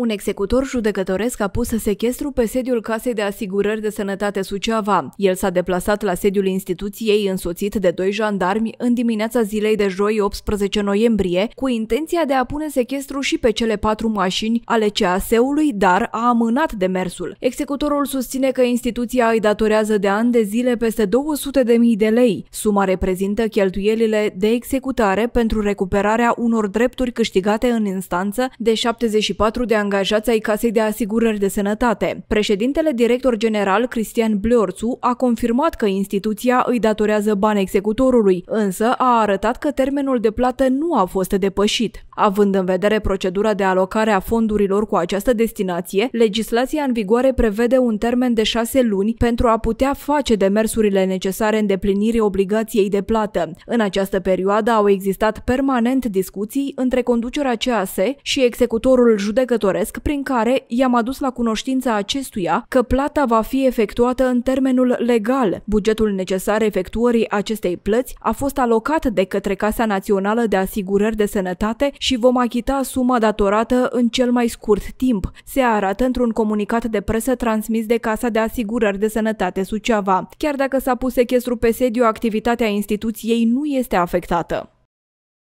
Un executor judecătoresc a pus sechestru pe sediul Casei de Asigurări de Sănătate Suceava. El s-a deplasat la sediul instituției însoțit de doi jandarmi în dimineața zilei de joi 18 noiembrie, cu intenția de a pune sechestru și pe cele patru mașini ale CAS-ului, dar a amânat demersul. Executorul susține că instituția îi datorează de ani de zile peste 200.000 de lei. Suma reprezintă cheltuielile de executare pentru recuperarea unor drepturi câștigate în instanță de 74 de ani angajați ai Casei de Asigurări de Sănătate. Președintele director general Cristian Bliorțu a confirmat că instituția îi datorează bani executorului, însă a arătat că termenul de plată nu a fost depășit. Având în vedere procedura de alocare a fondurilor cu această destinație, legislația în vigoare prevede un termen de șase luni pentru a putea face demersurile necesare îndeplinirii obligației de plată. În această perioadă au existat permanent discuții între conducerea CAS și executorul judecător doresc, prin care i-am adus la cunoștința acestuia că plata va fi efectuată în termenul legal. Bugetul necesar efectuării acestei plăți a fost alocat de către Casa Națională de Asigurări de Sănătate și vom achita suma datorată în cel mai scurt timp, se arată într-un comunicat de presă transmis de Casa de Asigurări de Sănătate Suceava. Chiar dacă s-a pus sechestru pe sediu, activitatea instituției nu este afectată.